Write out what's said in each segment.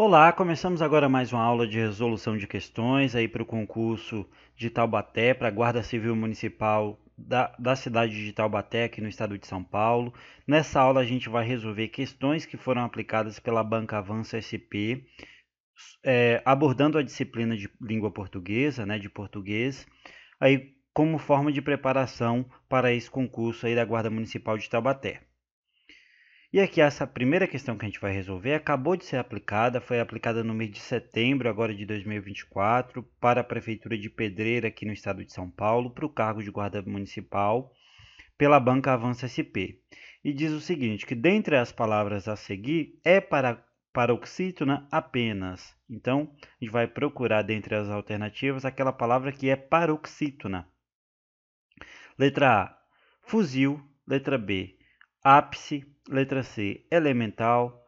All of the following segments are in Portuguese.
Olá, começamos agora mais uma aula de resolução de questões aí para o concurso de Taubaté, para a Guarda Civil Municipal da, da cidade de Taubaté, aqui no estado de São Paulo. Nessa aula a gente vai resolver questões que foram aplicadas pela banca Avança SP, é, abordando a disciplina de língua portuguesa, né, de português, aí como forma de preparação para esse concurso aí da Guarda Municipal de Taubaté. E aqui essa primeira questão que a gente vai resolver acabou de ser aplicada, foi aplicada no mês de setembro agora de 2024 para a prefeitura de Pedreira aqui no estado de São Paulo para o cargo de guarda municipal pela banca Avança SP. E diz o seguinte, que dentre as palavras a seguir é para paroxítona apenas. Então, a gente vai procurar dentre as alternativas aquela palavra que é paroxítona. Letra A, fuzil, letra B, ápice, letra C, elemental,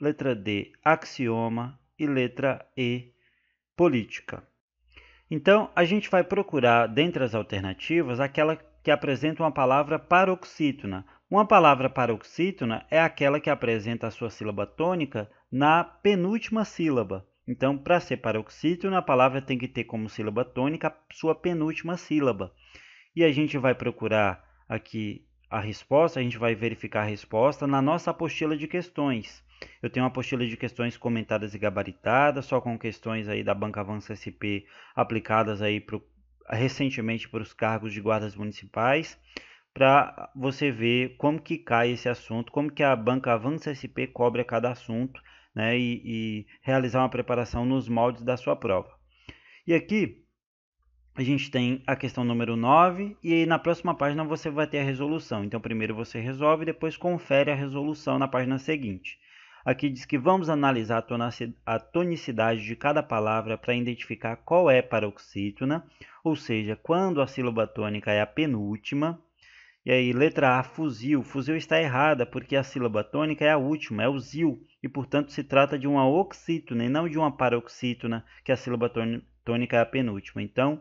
letra D, axioma e letra E, política. Então, a gente vai procurar, dentre as alternativas, aquela que apresenta uma palavra paroxítona. Uma palavra paroxítona é aquela que apresenta a sua sílaba tônica na penúltima sílaba. Então, para ser paroxítona, a palavra tem que ter como sílaba tônica a sua penúltima sílaba. E a gente vai procurar aqui a resposta, a gente vai verificar a resposta na nossa apostila de questões. Eu tenho uma apostila de questões comentadas e gabaritadas, só com questões aí da Banca Avança SP aplicadas aí pro, recentemente para os cargos de guardas municipais, para você ver como que cai esse assunto, como que a Banca Avança SP cobre cada assunto né, e, e realizar uma preparação nos moldes da sua prova. E aqui a gente tem a questão número 9 e na próxima página você vai ter a resolução. Então primeiro você resolve, depois confere a resolução na página seguinte. Aqui diz que vamos analisar a tonicidade de cada palavra para identificar qual é paroxítona, ou seja, quando a sílaba tônica é a penúltima. E aí, letra A, fuzil. Fuzil está errada porque a sílaba tônica é a última, é o zil, e portanto se trata de uma oxítona e não de uma paroxítona, que a sílaba tônica é a penúltima. Então,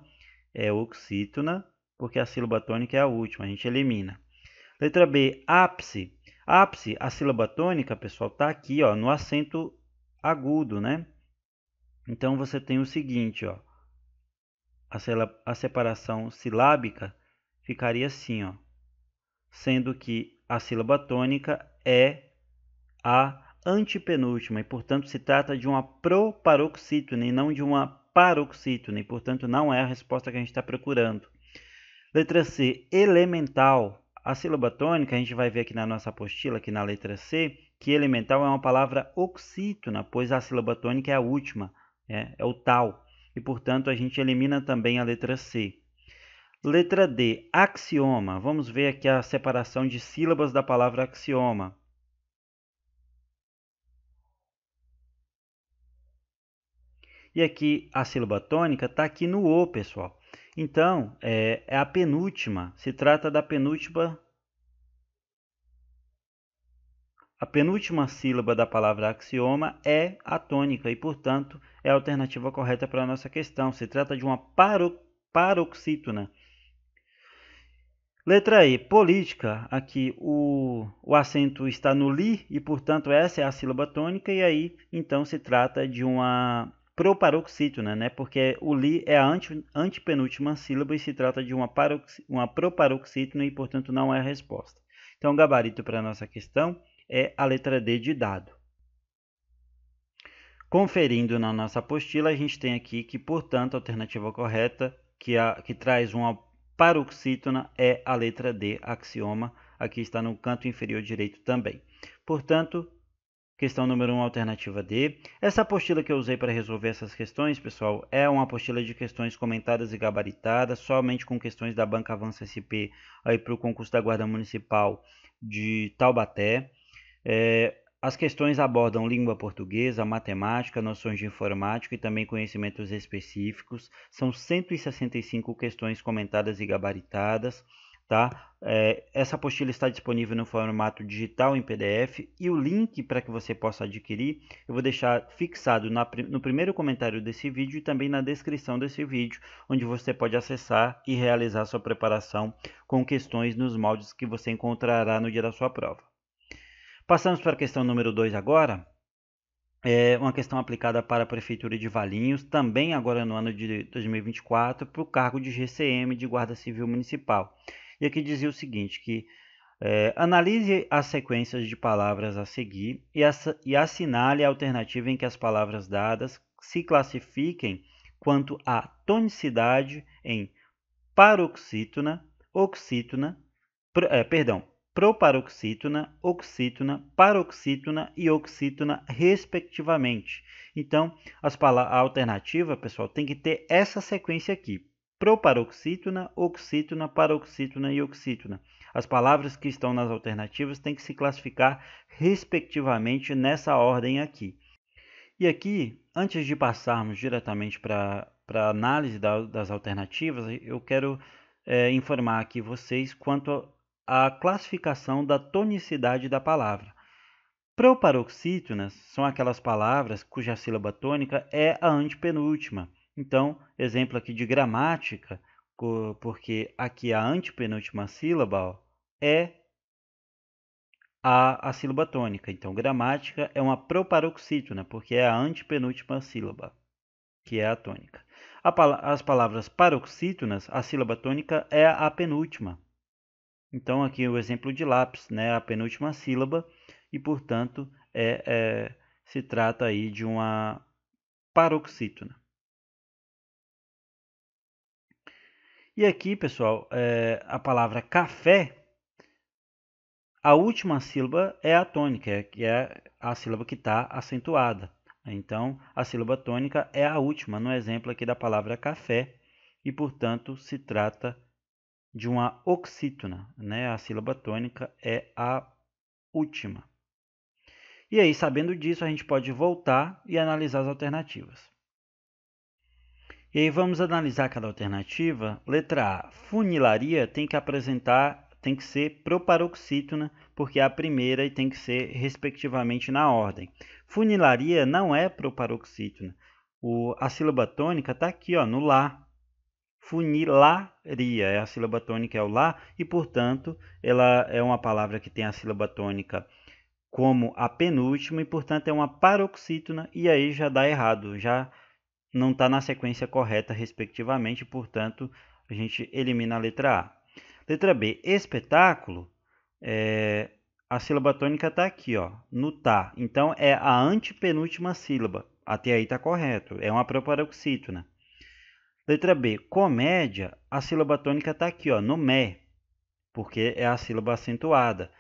é oxítona, porque a sílaba tônica é a última, a gente elimina. Letra B, ápice. Ápice, a sílaba tônica, pessoal, está aqui ó, no acento agudo, né? Então você tem o seguinte, ó, a, a separação silábica ficaria assim, ó, sendo que a sílaba tônica é a antepenúltima e, portanto, se trata de uma proparoxítona e não de uma paroxítona né? e, portanto, não é a resposta que a gente está procurando. Letra C, elemental. A sílaba tônica, a gente vai ver aqui na nossa apostila, aqui na letra C, que elemental é uma palavra oxítona, pois a sílaba tônica é a última, é, é o tal. E, portanto, a gente elimina também a letra C. Letra D, axioma. Vamos ver aqui a separação de sílabas da palavra axioma. E aqui a sílaba tônica está aqui no O, pessoal. Então, é, é a penúltima. Se trata da penúltima. A penúltima sílaba da palavra axioma é a tônica e, portanto, é a alternativa correta para a nossa questão. Se trata de uma paro, paroxítona. Letra E, política. Aqui o, o acento está no li e, portanto, essa é a sílaba tônica. E aí, então, se trata de uma pro paroxítono, né? Porque o li é a anti, antepenúltima sílaba e se trata de uma, uma proparoxítona e, portanto, não é a resposta. Então, o gabarito para a nossa questão é a letra D de dado. Conferindo na nossa apostila, a gente tem aqui que, portanto, a alternativa correta que, a, que traz uma paroxítona é a letra D, axioma. Aqui está no canto inferior direito também. Portanto, Questão número 1, um, alternativa D. Essa apostila que eu usei para resolver essas questões, pessoal, é uma apostila de questões comentadas e gabaritadas, somente com questões da banca Avança SP para o concurso da Guarda Municipal de Taubaté. É, as questões abordam língua portuguesa, matemática, noções de informática e também conhecimentos específicos. São 165 questões comentadas e gabaritadas tá? É, essa apostila está disponível no formato digital em PDF e o link para que você possa adquirir eu vou deixar fixado na, no primeiro comentário desse vídeo e também na descrição desse vídeo, onde você pode acessar e realizar sua preparação com questões nos moldes que você encontrará no dia da sua prova. Passamos para a questão número 2 agora. É uma questão aplicada para a Prefeitura de Valinhos, também agora no ano de 2024, para o cargo de GCM de Guarda Civil Municipal. E aqui dizia o seguinte, que é, analise as sequências de palavras a seguir e, ass e assinale a alternativa em que as palavras dadas se classifiquem quanto à tonicidade em paroxítona, oxítona, pr é, perdão, proparoxítona, oxítona, paroxítona e oxítona, respectivamente. Então, a alternativa, pessoal, tem que ter essa sequência aqui proparoxítona, oxítona, paroxítona e oxítona. As palavras que estão nas alternativas têm que se classificar respectivamente nessa ordem aqui. E aqui, antes de passarmos diretamente para a análise da, das alternativas, eu quero é, informar aqui vocês quanto à classificação da tonicidade da palavra. Proparoxítonas são aquelas palavras cuja sílaba tônica é a antepenúltima então, exemplo aqui de gramática, porque aqui a antepenúltima sílaba é a, a sílaba tônica. Então, gramática é uma proparoxítona, né, porque é a antepenúltima sílaba, que é a tônica. A, as palavras paroxítonas, a sílaba tônica é a penúltima. Então, aqui o exemplo de lápis, né? a penúltima sílaba, e, portanto, é, é se trata aí de uma paroxítona. E aqui, pessoal, é, a palavra café, a última sílaba é a tônica, que é a sílaba que está acentuada. Então, a sílaba tônica é a última no exemplo aqui da palavra café e, portanto, se trata de uma oxítona, né? A sílaba tônica é a última. E aí, sabendo disso, a gente pode voltar e analisar as alternativas. E aí vamos analisar cada alternativa. Letra A, funilaria tem que apresentar, tem que ser proparoxítona, porque é a primeira e tem que ser respectivamente na ordem. Funilaria não é proparoxítona. O, a sílaba tônica está aqui, ó, no lá. Funilaria é a sílaba tônica, é o lá, e portanto ela é uma palavra que tem a sílaba tônica como a penúltima e portanto é uma paroxítona e aí já dá errado, já não está na sequência correta, respectivamente, portanto, a gente elimina a letra A. Letra B, espetáculo, é, a sílaba tônica está aqui, ó, no tá. Então, é a antepenúltima sílaba. Até aí está correto, é uma proparoxítona. Letra B, comédia, a sílaba tônica está aqui, ó, no mé, porque é a sílaba acentuada.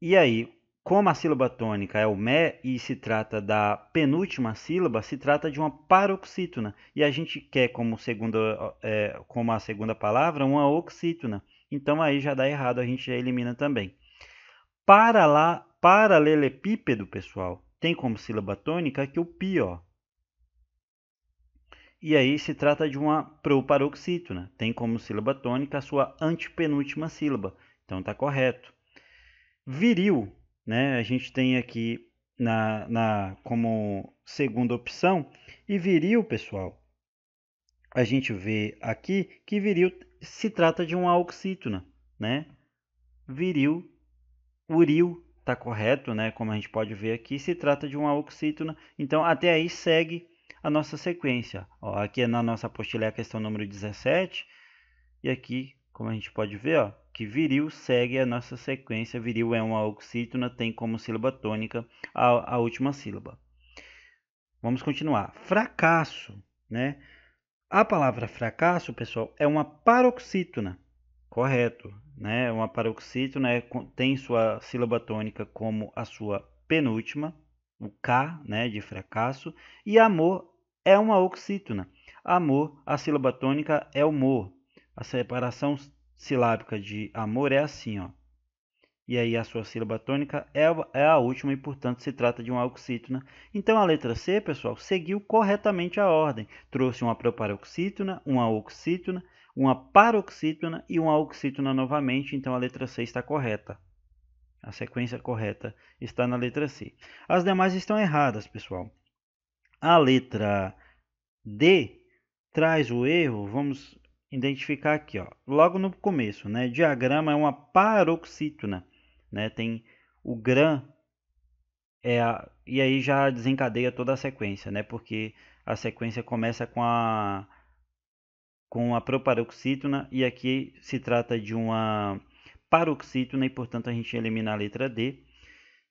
E aí, como a sílaba tônica é o mé e se trata da penúltima sílaba, se trata de uma paroxítona. E a gente quer como, segunda, é, como a segunda palavra uma oxítona. Então aí já dá errado, a gente já elimina também. Para lá, paralelepípedo, pessoal, tem como sílaba tônica aqui o pi, ó. E aí se trata de uma proparoxítona. Tem como sílaba tônica a sua antepenúltima sílaba. Então está correto. Viril, né? A gente tem aqui na, na como segunda opção e viril, pessoal. A gente vê aqui que viril se trata de uma oxítona, né? Viril, uril, tá correto, né? Como a gente pode ver aqui, se trata de uma oxítona. Então, até aí segue a nossa sequência. Ó, aqui na nossa apostila é a questão número 17 e aqui como a gente pode ver, ó, que viril segue a nossa sequência. Viril é uma oxítona, tem como sílaba tônica a, a última sílaba. Vamos continuar. Fracasso, né? A palavra fracasso, pessoal, é uma paroxítona, correto? Né? Uma paroxítona é, tem sua sílaba tônica como a sua penúltima, o K né, de fracasso, e amor é uma oxítona. Amor, a sílaba tônica é o mor, a separação silábica de amor é assim, ó. E aí a sua sílaba tônica é, é a última e, portanto, se trata de uma auxítona. Então a letra C, pessoal, seguiu corretamente a ordem. Trouxe uma proparoxítona, uma oxítona, uma paroxítona e uma oxítona novamente. Então a letra C está correta. A sequência correta está na letra C. As demais estão erradas, pessoal. A letra D traz o erro, vamos identificar aqui, ó, logo no começo, né? Diagrama é uma paroxítona, né? Tem o gram é a, e aí já desencadeia toda a sequência, né? Porque a sequência começa com a com a proparoxítona e aqui se trata de uma paroxítona e portanto a gente elimina a letra D.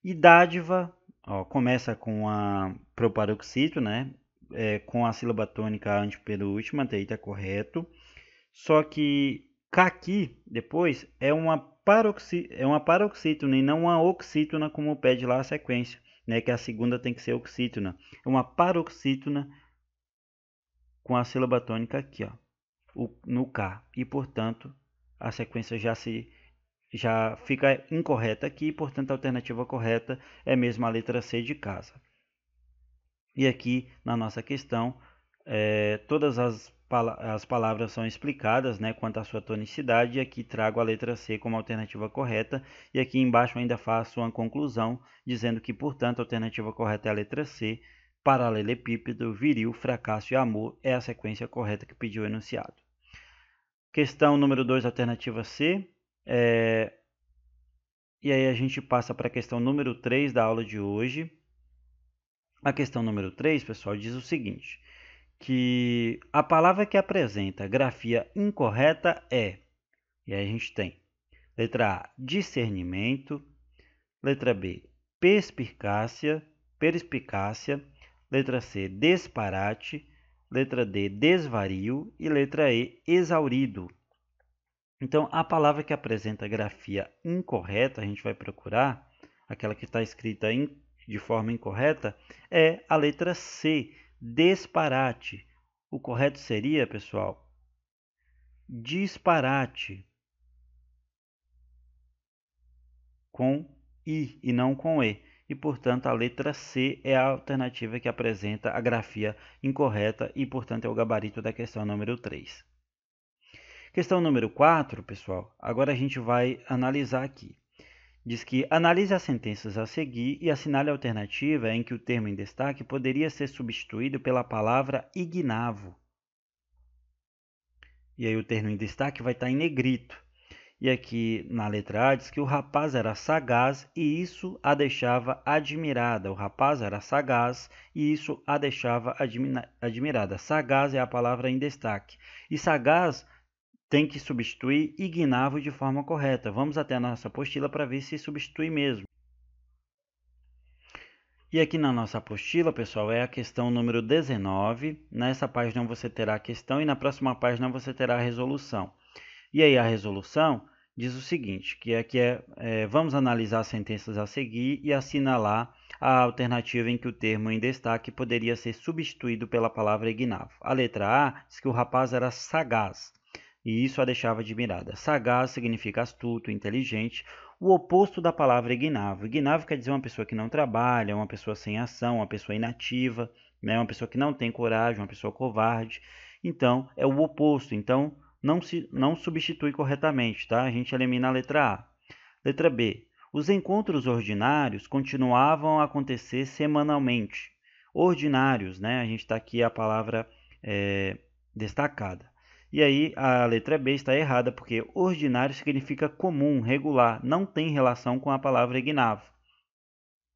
E dádiva, ó, começa com a proparoxítona, né? É, com a sílaba tônica antepenúltima, aí está correto. Só que caqui, depois, é uma, paroxi, é uma paroxítona e não uma oxítona, como pede lá a sequência, né? que a segunda tem que ser oxítona. É uma paroxítona com a sílaba tônica aqui, ó, no K. E, portanto, a sequência já se já fica incorreta aqui, portanto a alternativa correta é mesmo a letra C de casa. E aqui na nossa questão, é, todas as as palavras são explicadas né, quanto à sua tonicidade. E aqui trago a letra C como alternativa correta. E aqui embaixo ainda faço uma conclusão, dizendo que, portanto, a alternativa correta é a letra C. Paralelepípedo, viril, fracasso e amor é a sequência correta que pediu o enunciado. Questão número 2, alternativa C. É... E aí a gente passa para a questão número 3 da aula de hoje. A questão número 3, pessoal, diz o seguinte que a palavra que apresenta grafia incorreta é, e aí a gente tem letra A, discernimento, letra B, perspicácia, perspicácia, letra C, disparate, letra D, desvario e letra E, exaurido. Então, a palavra que apresenta grafia incorreta, a gente vai procurar, aquela que está escrita de forma incorreta, é a letra C, Desparate. O correto seria, pessoal, disparate. Com I e não com E. E, portanto, a letra C é a alternativa que apresenta a grafia incorreta e, portanto, é o gabarito da questão número 3. Questão número 4, pessoal, agora a gente vai analisar aqui diz que analise as sentenças a seguir e assinale a alternativa em que o termo em destaque poderia ser substituído pela palavra ignavo. E aí o termo em destaque vai estar tá em negrito. E aqui na letra A diz que o rapaz era sagaz e isso a deixava admirada. O rapaz era sagaz e isso a deixava admirada. Sagaz é a palavra em destaque. E sagaz tem que substituir ignavo de forma correta. Vamos até a nossa apostila para ver se substitui mesmo. E aqui na nossa apostila, pessoal, é a questão número 19. Nessa página você terá a questão e na próxima página você terá a resolução. E aí a resolução diz o seguinte, que aqui é, é, é vamos analisar as sentenças a seguir e assinalar a alternativa em que o termo em destaque poderia ser substituído pela palavra ignavo. A letra A diz que o rapaz era sagaz e isso a deixava admirada. Sagaz significa astuto, inteligente, o oposto da palavra ignavo. Ignavo quer dizer uma pessoa que não trabalha, uma pessoa sem ação, uma pessoa inativa, né? uma pessoa que não tem coragem, uma pessoa covarde. Então, é o oposto. Então, não, se, não substitui corretamente, tá? A gente elimina a letra A. Letra B. Os encontros ordinários continuavam a acontecer semanalmente. Ordinários, né? A gente está aqui a palavra é, destacada. E aí a letra B está errada, porque ordinário significa comum, regular, não tem relação com a palavra ignavo.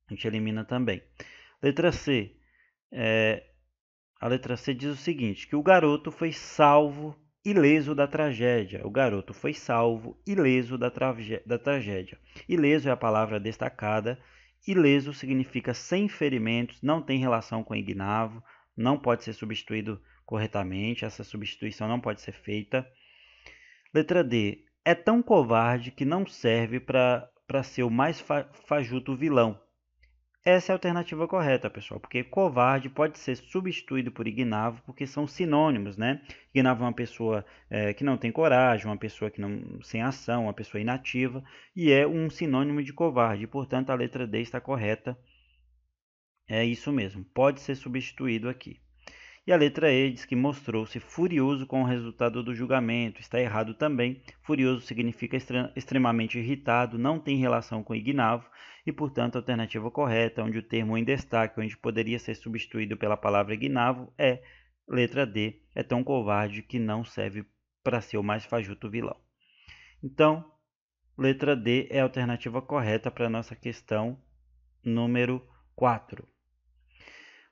A gente elimina também. Letra C. É, a letra C diz o seguinte: que o garoto foi salvo ileso da tragédia. O garoto foi salvo ileso da, da tragédia. Ileso é a palavra destacada. Ileso significa sem ferimentos, não tem relação com ignavo, não pode ser substituído corretamente, essa substituição não pode ser feita. Letra D. É tão covarde que não serve para ser o mais fa fajuto vilão. Essa é a alternativa correta, pessoal, porque covarde pode ser substituído por ignavo, porque são sinônimos, né? Ignavo é uma pessoa é, que não tem coragem, uma pessoa que não sem ação, uma pessoa inativa, e é um sinônimo de covarde. Portanto, a letra D está correta. É isso mesmo, pode ser substituído aqui. E a letra E diz que mostrou-se furioso com o resultado do julgamento. Está errado também. Furioso significa extremamente irritado, não tem relação com ignavo e, portanto, a alternativa correta, onde o termo é em destaque, onde poderia ser substituído pela palavra ignavo, é letra D. É tão covarde que não serve para ser o mais fajuto vilão. Então, letra D é a alternativa correta para a nossa questão número 4.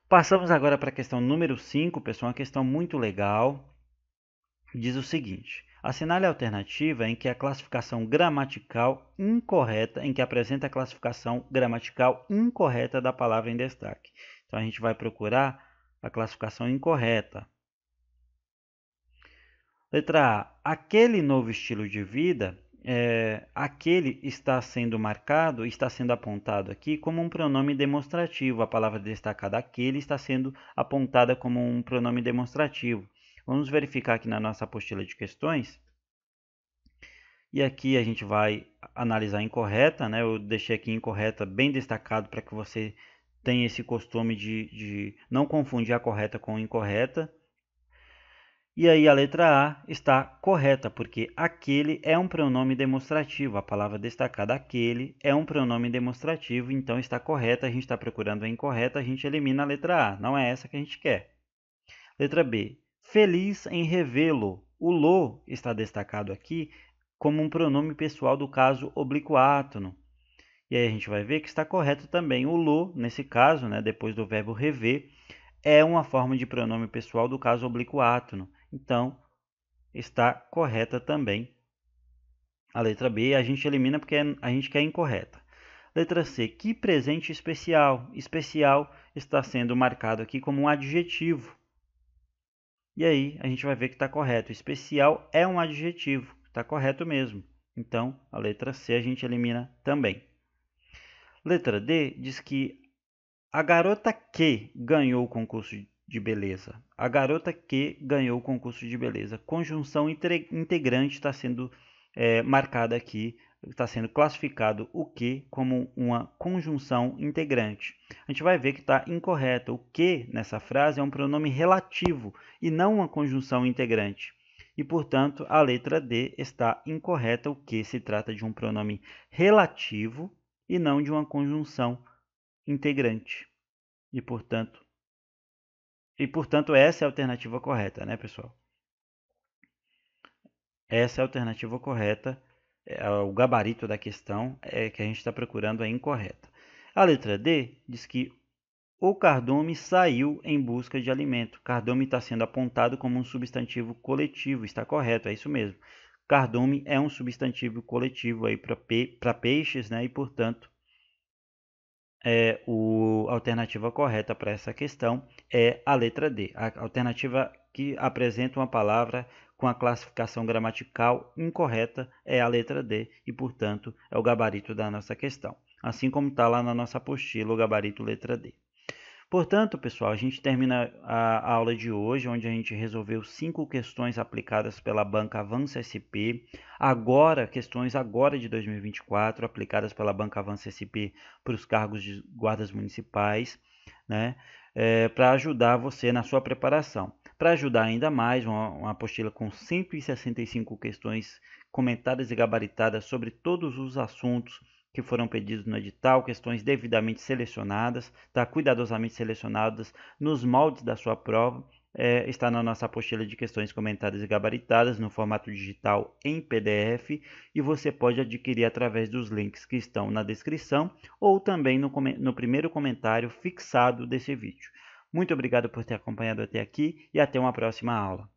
Passamos agora para a questão número 5, pessoal, uma questão muito legal. Diz o seguinte: assinale a alternativa em que a classificação gramatical incorreta, em que apresenta a classificação gramatical incorreta da palavra em destaque. Então a gente vai procurar a classificação incorreta. Letra A. Aquele novo estilo de vida é, aquele está sendo marcado, está sendo apontado aqui como um pronome demonstrativo. A palavra destacada aquele está sendo apontada como um pronome demonstrativo. Vamos verificar aqui na nossa apostila de questões. E aqui a gente vai analisar incorreta, né? Eu deixei aqui incorreta bem destacado para que você tenha esse costume de, de não confundir a correta com a incorreta. E aí a letra A está correta, porque aquele é um pronome demonstrativo. A palavra destacada aquele é um pronome demonstrativo, então está correta. A gente está procurando a incorreta, a gente elimina a letra A. Não é essa que a gente quer. Letra B. Feliz em revê-lo. O lo está destacado aqui como um pronome pessoal do caso obliquátono. E aí a gente vai ver que está correto também. O lo, nesse caso, né, depois do verbo rever, é uma forma de pronome pessoal do caso oblíquo átono. Então, está correta também. A letra B a gente elimina porque é, a gente quer incorreta. Letra C, que presente especial. Especial está sendo marcado aqui como um adjetivo. E aí a gente vai ver que está correto. Especial é um adjetivo, está correto mesmo. Então, a letra C a gente elimina também. Letra D diz que a garota que ganhou o concurso de beleza. A garota que ganhou o concurso de beleza. Conjunção integrante está sendo é, marcada aqui, está sendo classificado o que como uma conjunção integrante. A gente vai ver que está incorreta. O que nessa frase é um pronome relativo e não uma conjunção integrante. E, portanto, a letra D está incorreta, o que se trata de um pronome relativo e não de uma conjunção integrante. E, portanto, e, portanto, essa é a alternativa correta, né, pessoal? Essa é a alternativa correta. É, o gabarito da questão é que a gente está procurando a incorreta. A letra D diz que o cardume saiu em busca de alimento. Cardume está sendo apontado como um substantivo coletivo. Está correto, é isso mesmo. Cardume é um substantivo coletivo para pe peixes né? e, portanto, é, o, a alternativa correta para essa questão é a letra D, a alternativa que apresenta uma palavra com a classificação gramatical incorreta é a letra D e, portanto, é o gabarito da nossa questão, assim como está lá na nossa apostila o gabarito letra D. Portanto, pessoal, a gente termina a aula de hoje, onde a gente resolveu cinco questões aplicadas pela banca Avança SP, agora, questões agora de 2024, aplicadas pela banca Avança SP para os cargos de guardas municipais, né? É, para ajudar você na sua preparação. Para ajudar ainda mais, uma, uma apostila com 165 questões comentadas e gabaritadas sobre todos os assuntos que foram pedidos no edital, questões devidamente selecionadas, tá? cuidadosamente selecionadas nos moldes da sua prova. É, está na nossa apostila de questões comentadas e gabaritadas no formato digital em PDF e você pode adquirir através dos links que estão na descrição ou também no, no primeiro comentário fixado desse vídeo. Muito obrigado por ter acompanhado até aqui e até uma próxima aula.